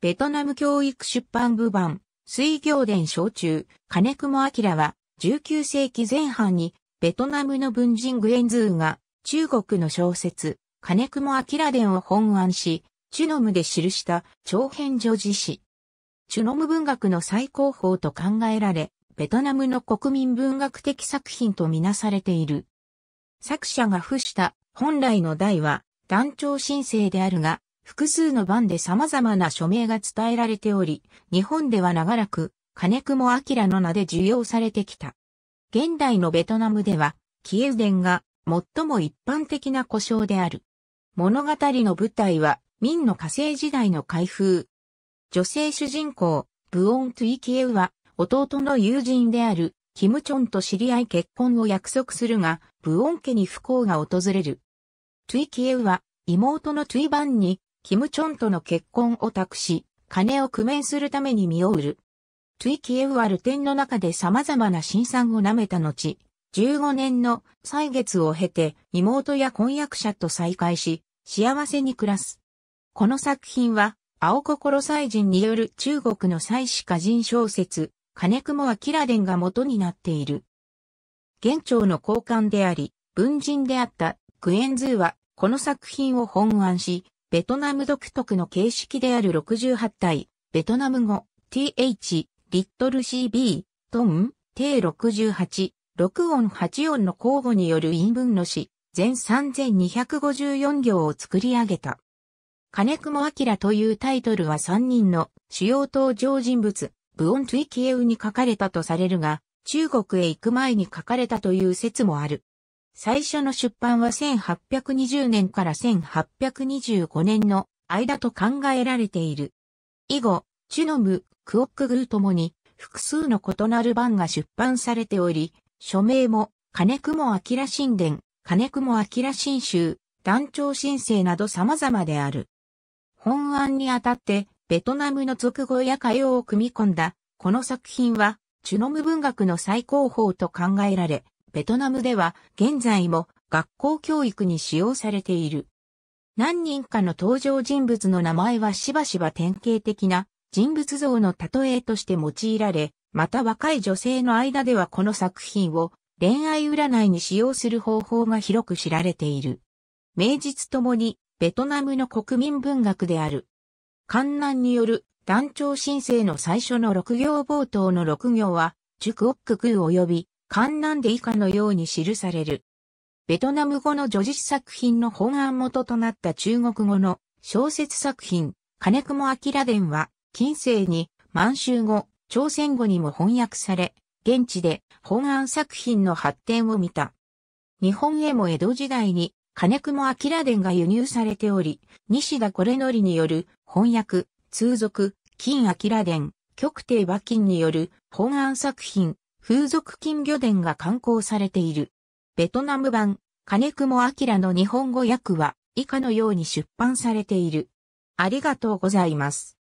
ベトナム教育出版部版、水行伝小中、金雲明は、19世紀前半に、ベトナムの文人グエンズーが、中国の小説、金雲明伝を本案し、チュノムで記した長編女子誌。チュノム文学の最高峰と考えられ、ベトナムの国民文学的作品とみなされている。作者が付した本来の題は、団長申請であるが、複数の版で様々な署名が伝えられており、日本では長らく、金雲明の名で受容されてきた。現代のベトナムでは、キエウデンが最も一般的な故障である。物語の舞台は、明の火星時代の開封。女性主人公、ブオン・トゥイ・キエウは、弟の友人である、キム・チョンと知り合い結婚を約束するが、ブオン家に不幸が訪れる。トゥイ・キエウは、妹のトゥイ・バンに、キム・チョンとの結婚を託し、金を工面するために身を売る。トゥイ・キエウアルテンの中で様々な新産を舐めた後、15年の歳月を経て妹や婚約者と再会し、幸せに暮らす。この作品は、青心祭人による中国の祭祀歌人小説、金雲明伝が元になっている。現朝の交換であり、文人であったクエンズーは、この作品を本案し、ベトナム独特の形式である68体、ベトナム語、th、リットル cb、トン、t68、6音8音の交互による韻文の詩、全3254行を作り上げた。金雲明というタイトルは3人の主要登場人物、ブオン・トゥイ・キエウに書かれたとされるが、中国へ行く前に書かれたという説もある。最初の出版は1820年から1825年の間と考えられている。以後、チュノム、クオックグルともに複数の異なる版が出版されており、署名も、金雲明神殿、金雲明神州、団長申請など様々である。本案にあたって、ベトナムの俗語や歌謡を組み込んだ、この作品は、チュノム文学の最高峰と考えられ、ベトナムでは現在も学校教育に使用されている。何人かの登場人物の名前はしばしば典型的な人物像の例えとして用いられ、また若い女性の間ではこの作品を恋愛占いに使用する方法が広く知られている。名実ともにベトナムの国民文学である。観南による団長申請の最初の6行冒頭の6行は、熟奥ク及び関南で以下のように記される。ベトナム語の女子作品の本案元となった中国語の小説作品、金雲明伝は、近世に満州語、朝鮮語にも翻訳され、現地で本案作品の発展を見た。日本へも江戸時代に金雲明伝が輸入されており、西田これのりによる翻訳、通俗、金明伝、極帝馬金による本案作品、風俗金魚伝が刊行されている。ベトナム版、金雲明の日本語訳は以下のように出版されている。ありがとうございます。